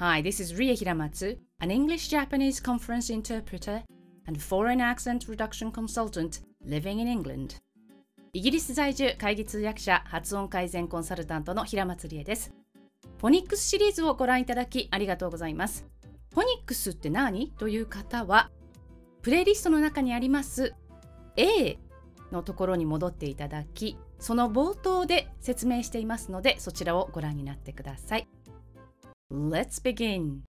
Hi, this is Rie Hiramatsu, an English Japanese conference interpreter and foreign accent reduction consultant living in England. イギリス在住会議通訳者発音改善コンサルタントの平松理恵です。フォニックスシリーズをご覧いただきありがとうございます。フォニックスって何という方は、プレイリストの中にあります A のところに戻っていただき、その冒頭で説明していますので、そちらをご覧になってください。Let's begin!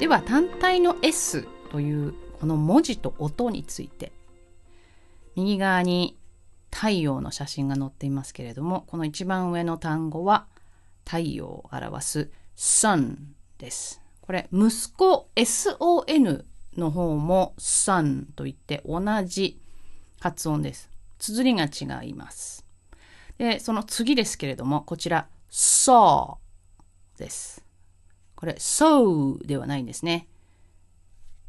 では単体の S というこの文字と音について右側に太陽の写真が載っていますけれども、この一番上の単語は太陽を表す sun です。これ、息子 son の方も sun といって同じ発音です。綴りが違います。で、その次ですけれども、こちら saw です。これ、so ではないんですね。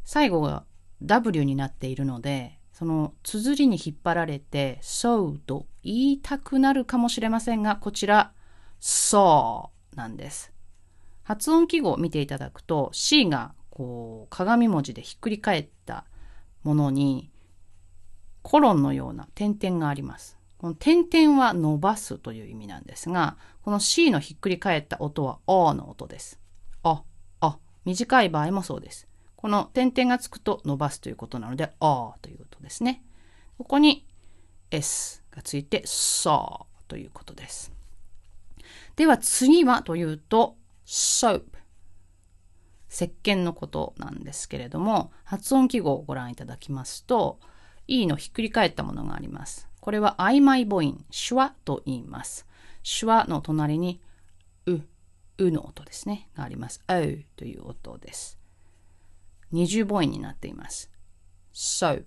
最後が W になっているので、その綴りに引っ張られて、そうと言いたくなるかもしれませんが、こちら、そうなんです。発音記号を見ていただくと、C がこう鏡文字でひっくり返ったものに、コロンのような点々があります。この点々は伸ばすという意味なんですが、この C のひっくり返った音は O の音です。あ、あ、短い場合もそうです。この点々がつくと伸ばすということなので、あということですね。ここに s がついて、s a ということです。では次はというと、soap。石鹸のことなんですけれども、発音記号をご覧いただきますと、e のひっくり返ったものがあります。これは曖昧母音、手話と言います。手話の隣に、う、うの音ですね、があります。おうという音です。二重母音になっています。soap,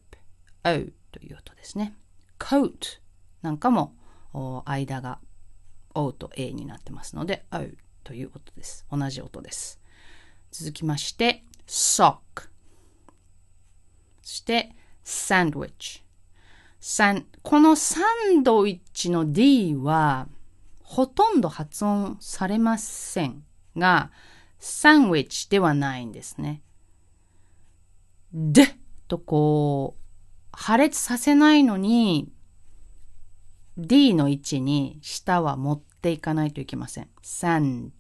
o という音ですね。coat なんかも間が o と a になってますので o という音です。同じ音です。続きまして sock そして sandwich このサンドイッチの D はほとんど発音されませんがサンドイッチではないんですね。でとこう、破裂させないのに、D の位置に舌は持っていかないといけません。サンド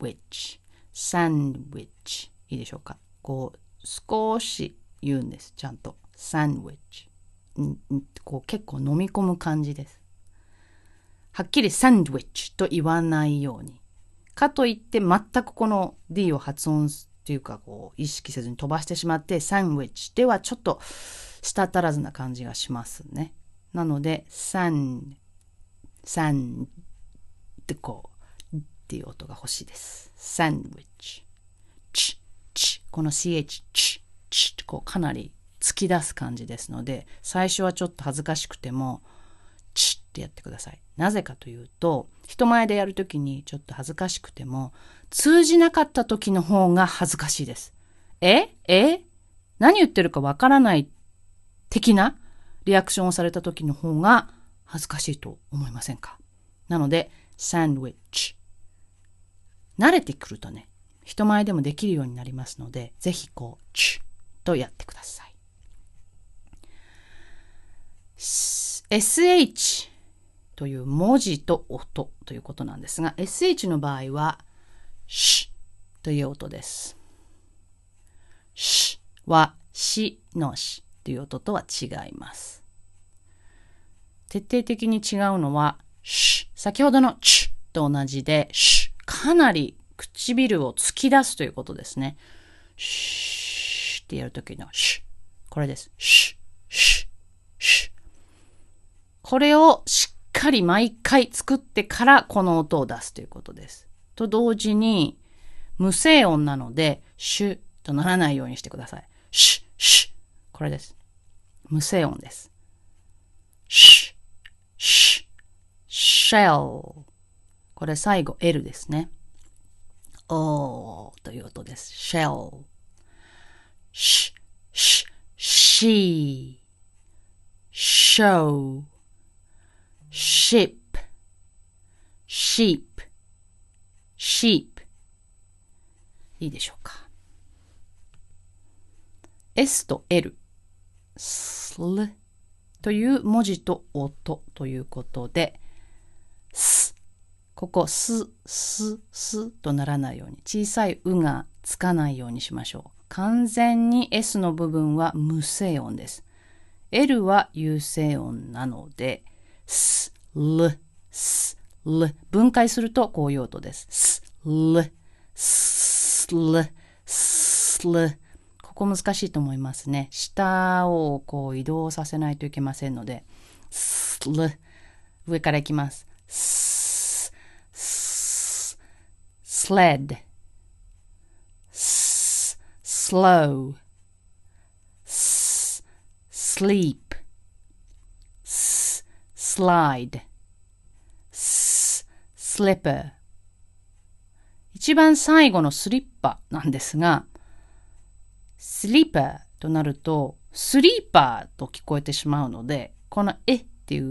ウィッチ、サンドウィッチ。いいでしょうかこう、少し言うんです。ちゃんと。サンドウィッチ。んこう結構飲み込む感じです。はっきりサンドウィッチと言わないように。かといって全くこの D を発音ていうかこう意識せずに飛ばしてしまってサンドイッチではちょっと舌足らずな感じがしますね。なのでサン、サンってこうっていう音が欲しいです。サンドイッチ。チ、チ、この CH、チ、チってこうかなり突き出す感じですので最初はちょっと恥ずかしくてもチってやってください。なぜかというと人前でやるときにちょっと恥ずかしくても通じなかった時の方が恥ずかしいです。ええ何言ってるかわからない的なリアクションをされた時の方が恥ずかしいと思いませんかなので、サンドィッチ。慣れてくるとね、人前でもできるようになりますので、ぜひこう、チュとやってください。sh という文字と音ということなんですが、sh の場合は、しという音です。しはシのしという音とは違います。徹底的に違うのは、し、先ほどのちと同じで、し、かなり唇を突き出すということですね。しってやるときのし、これです。し、シし。これをしっかり毎回作ってからこの音を出すということです。と同時に、無声音なので、シュとならないようにしてください。シュ、シュ。これです。無声音です。シュ、シュ、シェル。これ最後 L ですね。おーという音です。シェル。シュ、シュ、シー。ショー。ship, sheep sheep いいでしょうか S と L sl という文字と音ということで s ここすすすとならないように小さい「う」がつかないようにしましょう完全に S の部分は無声音です L は有声音なので s l s 分解するとこういう音です。s, る、s, る、s, る。ここ難しいと思いますね。下をこう移動させないといけませんので、s, る。上からいきます。s, ス。スレッド。s, スロー。w s, ス。l e e ス s, ス。l i d slipper 一番最後のスリッパなんですが、スリーパーとなると、スリーパーと聞こえてしまうので、このえっていう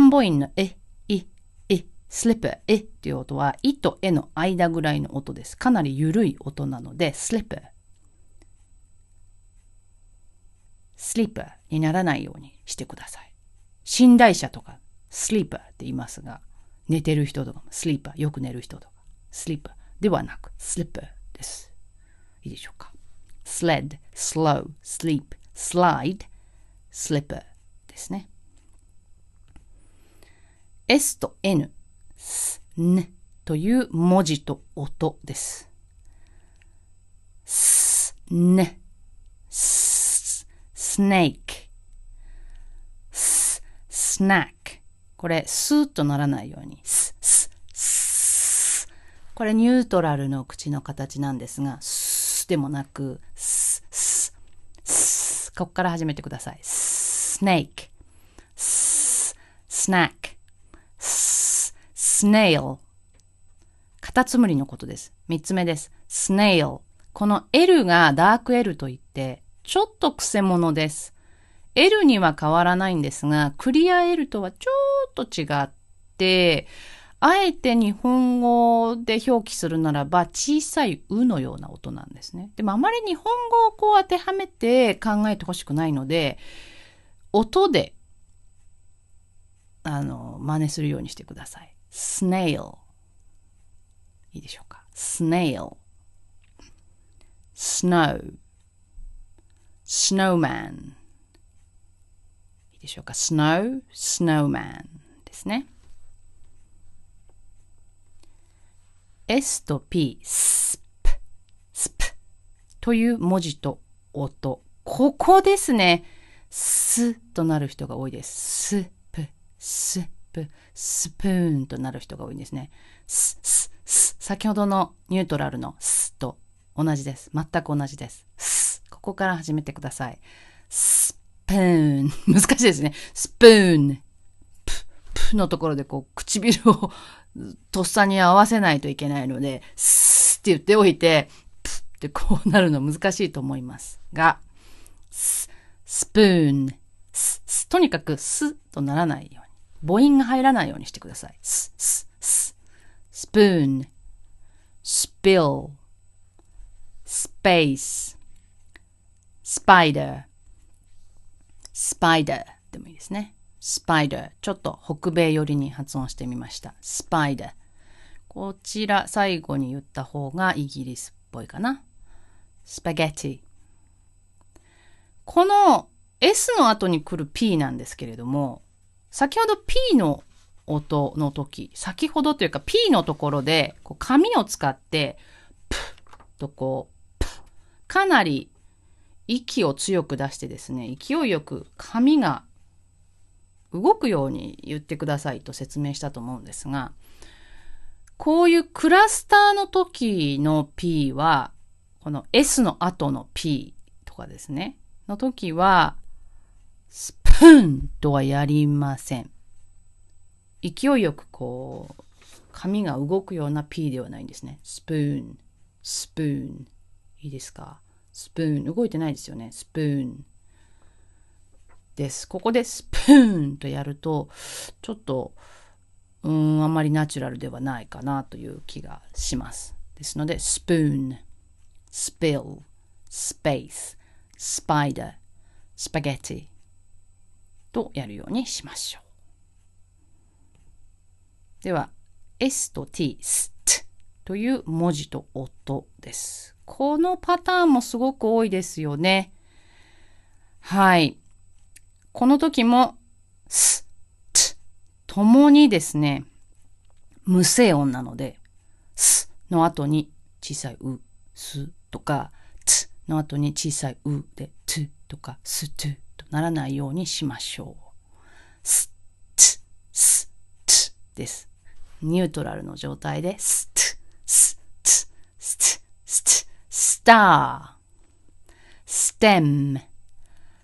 んぼ音のえ、い、え、スリッパー、えっていう音は、いとえの間ぐらいの音です。かなり緩い音なので、スリッパー。スリッパーにならないようにしてください。寝台車とか、スリーパーって言いますが、寝てる人とか、スリーパー、よく寝る人とか、スリーパーではなく、スリッパーです。いいでしょうか。sled, slow, sleep, slide, slipper ですね。S と N、S、N という文字と音です。S、N、S、snake、S、snack これ、スーッとならないように、スススこれニュートラルの口の形なんですが、スでもなく、スススここから始めてください。スネーク、ススナック、ススネイル。カタツムリのことです。三つ目です。スネイル。この L がダーク L といって、ちょっと癖者です。L には変わらないんですが、クリア L とはちょっと違って、あえて日本語で表記するならば小さいうのような音なんですね。でもあまり日本語をこう当てはめて考えてほしくないので、音で、あの、真似するようにしてください。snail。いいでしょうか。snail。snow。snowman。でしょうか。snow, snowman ですね。S と P、スプ、スプという文字と音。ここですね。すとなる人が多いです。スプ、スプ、スプーンとなる人が多いんですね。す、す、す。先ほどのニュートラルのすと同じです。全く同じです。す。ここから始めてください。す。プーン。難しいですね。スプーン。プ、プのところでこう、唇をとっさに合わせないといけないので、スーって言っておいて、プってこうなるの難しいと思いますが、ス、スプーン。ス、ス、とにかくスとならないように。母音が入らないようにしてください。ス、ス、ス。スプーン。スピル。スペース。スパイダー。スパイダーでもいいですね。スパイダー。ちょっと北米寄りに発音してみました。スパイダー。こちら最後に言った方がイギリスっぽいかな。スパゲッティ。この S の後に来る P なんですけれども、先ほど P の音の時、先ほどというか P のところで、紙を使って、プッとこう、かなり息を強く出してですね、勢いよく髪が動くように言ってくださいと説明したと思うんですが、こういうクラスターの時の P は、この S の後の P とかですね、の時は、スプーンとはやりません。勢いよくこう、髪が動くような P ではないんですね。スプーン、スプーン。いいですかスプーン。動いてないですよね。スプーン。です。ここでスプーンとやると、ちょっと、うん、あんまりナチュラルではないかなという気がします。ですので、スプーン、スピル、スペース、スパイダー、スパゲティとやるようにしましょう。では、S と T、ST という文字と音です。このパターンもすごく多いですよね。はい。この時も、す、つ、ともにですね、無声音なので、すの後に小さいう、すとか、つの後に小さいうで、つとか、す、つとならないようにしましょう。す、つ、す、つです。ニュートラルの状態で、す、つ、す、つ、す、つ、す、つ、star, stem,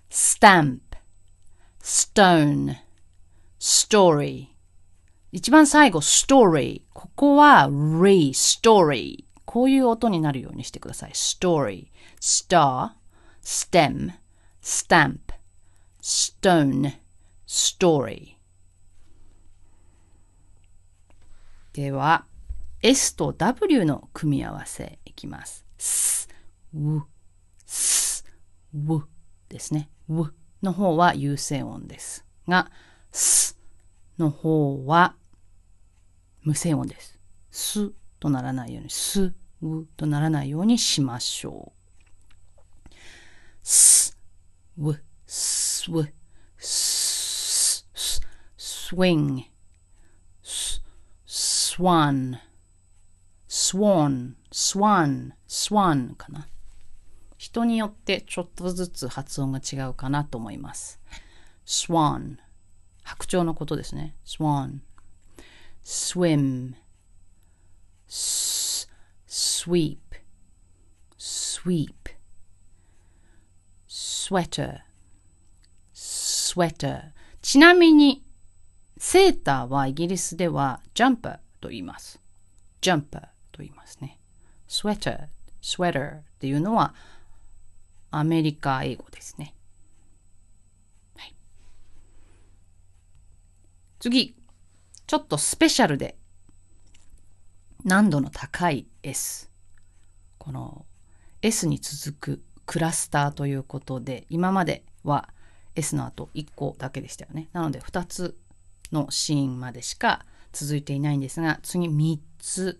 stamp, stone, story 一番最後 story ここは re, story こういう音になるようにしてください story, star, stem, stamp, stone, story では S と W の組み合わせいきますす、う、す、うですね。うの方は優声音ですが、すの方は無声音です。すとならないように、す、うとならないようにしましょう。す、う、す、う、す、す、ス w i n g ス、ス w a ス s w ス n s ス a n スワンかな。人によってちょっとずつ発音が違うかなと思います。スワン。白鳥のことですね。スワン。スウィム。スウィープ。スウィープ。スウェッター。スウェッター。ちなみにセーターはイギリスではジャンパーと言います。ジャンパーと言いますね。スウェッター sweater っていうのはアメリカ英語ですね。はい、次、ちょっとスペシャルで難度の高い S。この S に続くクラスターということで今までは S の後1個だけでしたよね。なので2つのシーンまでしか続いていないんですが次3つ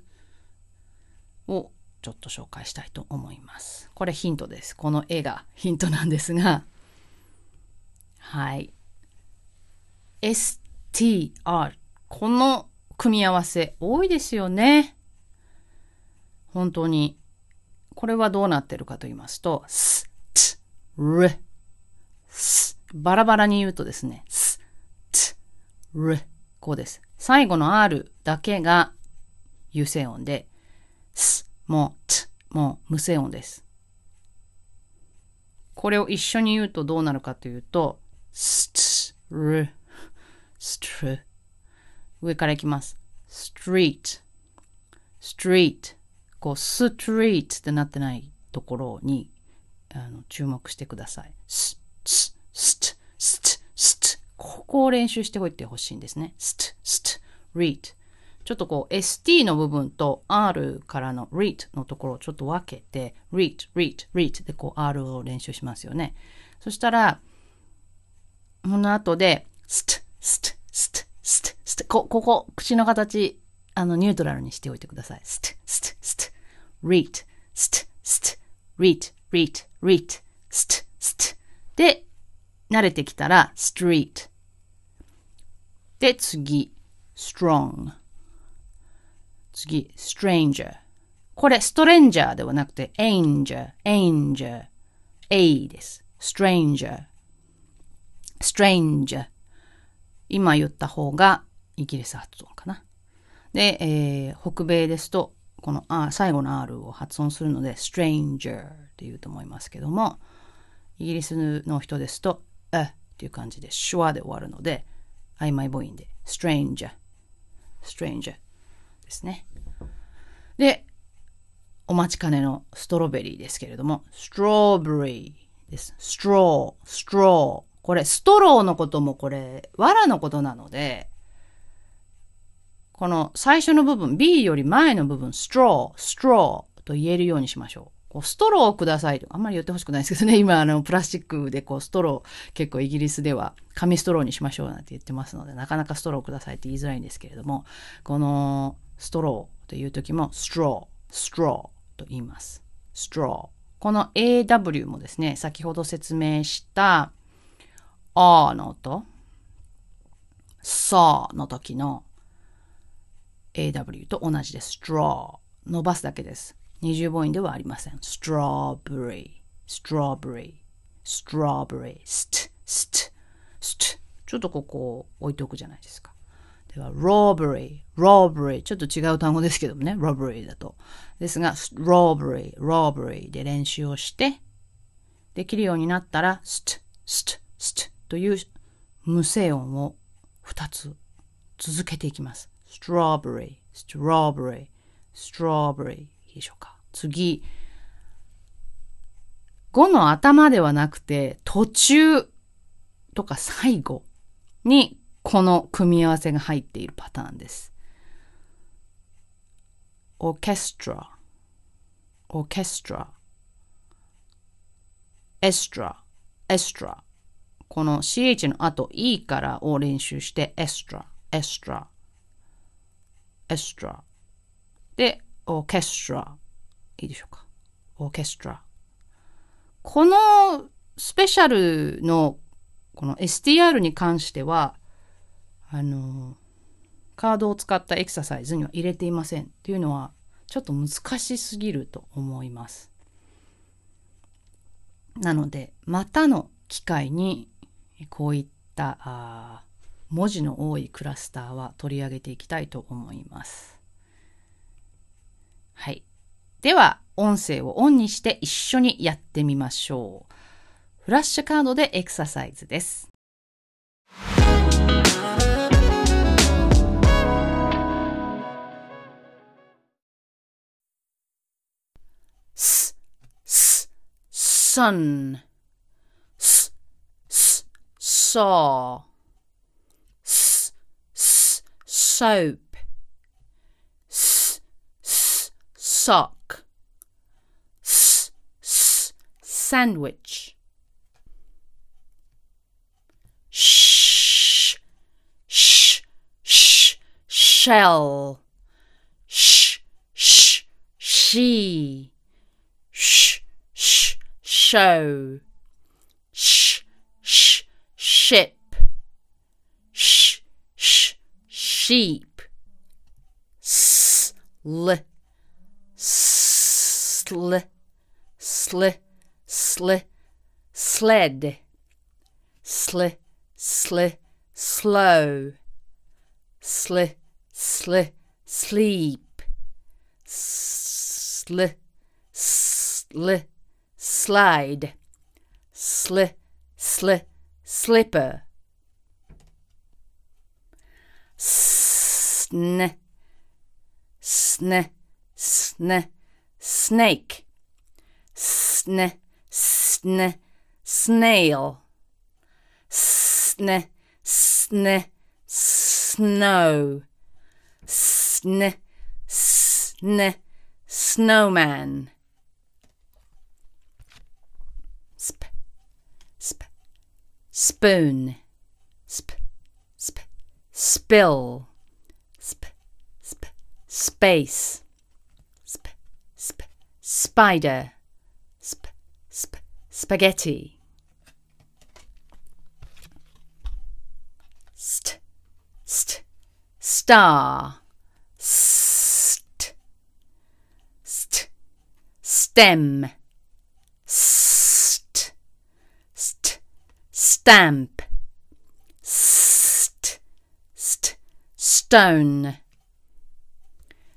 ちょっと紹介したいと思います。これヒントです。この絵がヒントなんですが、はい。STR。この組み合わせ多いですよね。本当に。これはどうなってるかと言いますと、s, t, r, s。バラバラに言うとですね、s, t, r。こうです。最後の r だけが優先音で、s, もつも無声音です。これを一緒に言うとどうなるかというと、スツル、ストゥ上からいきます。ストリート、ストリート。こう、ストリートってなってないところにあの注目してください。スツ、スツ、スツ、スツ。ここを練習しておいてほしいんですね。スツ、スツ、リート。ちょっとこう ST の部分と R からの r e a t のところをちょっと分けて r e a t r e a t r e a t でこう R を練習しますよね。そしたら、この後で st, st, st, st, st こ、こ口の形、あの、ニュートラルにしておいてください。st, st, st, r e a t st, st, r e a t r e a t r e a t st, st で、慣れてきたら street で、次、strong 次、stranger。これ、ストレンジャーではなくて、エンジャエンジャエイです。stranger, stranger。今言った方がイギリス発音かな。で、えー、北米ですと、このあ、最後の R を発音するので、stranger って言うと思いますけども、イギリスの人ですと、えっていう感じで、手話で終わるので、曖昧母音で、stranger, stranger。ですね。で、お待ちかねのストロベリーですけれども、ストロベリーです。ストロー、ストロー。これ、ストローのこともこれ、藁のことなので、この最初の部分、B より前の部分、ストロー、ストローと言えるようにしましょう。こうストローをくださいと。あんまり言ってほしくないですけどね。今、あの、プラスチックでこう、ストロー、結構イギリスでは紙ストローにしましょうなんて言ってますので、なかなかストローくださいって言いづらいんですけれども、この、ストローという時もストロー、ストローと言います。ストロー。この AW もですね、先ほど説明したあーの音、さの時の AW と同じです。ストロー。伸ばすだけです。二重母音ではありません。ストロー w リー、ストロー t リー。ストロー、r リー、t r st, st, st ちょっとここ置いておくじゃないですか。では、robbery, robbery, ちょっと違う単語ですけどもね、robbery だと。ですが、robbery, robbery で練習をして、できるようになったら、st, st, st という無声音を2つ続けていきます。strawberry, strawberry, strawberry いいでしょうか。次、語の頭ではなくて、途中とか最後にこの組み合わせが入っているパターンです。オーケストラ、オーケストラ、エストラ、エストラ。この CH の後 E からを練習してエストラ、エストラ、エストラ。で、オーケストラ。いいでしょうか。オーケストラ。このスペシャルのこの STR に関してはあのカードを使ったエクササイズには入れていませんというのはちょっと難しすぎると思います。なのでまたの機会にこういった文字の多いクラスターは取り上げていきたいと思います。はい。では、音声をオンにして一緒にやってみましょう。フラッシュカードでエクササイズです。sun s saw s soap s sock s sandwich sh sh shell sh sh she sh show sh sh ship sh sh sheep sl sl sl sl sled sl sl slow sl sl sleep sl sl slide, sl, sl, slipper. Sn, sn, sn, snake. Sn, sn, snail. Sn, sn, snow. Sn, sn, snowman. spoon sp sp spill sp sp space sp sp spider sp sp spaghetti st st star st st stem st stamp st st stone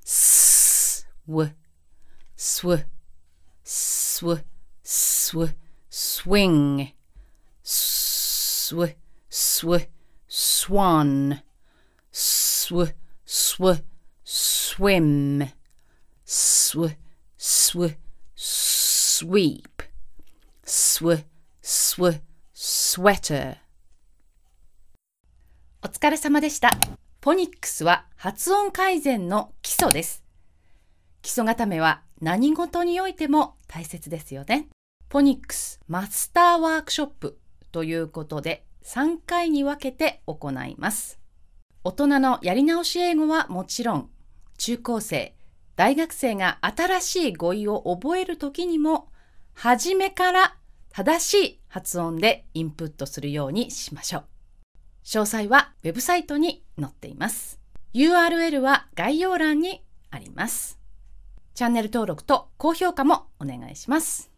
sw sw sw sw swing sw sw swan sw sw swim sw sw sweep sw sw sweater お疲れ様でした。フォニックスは発音改善の基礎です。基礎固めは何事においても大切ですよね。フォニックスマスターワークショップということで3回に分けて行います。大人のやり直し英語はもちろん、中高生、大学生が新しい語彙を覚える時にも、初めから正しい発音でインプットするようにしましょう。詳細はウェブサイトに載っています。URL は概要欄にあります。チャンネル登録と高評価もお願いします。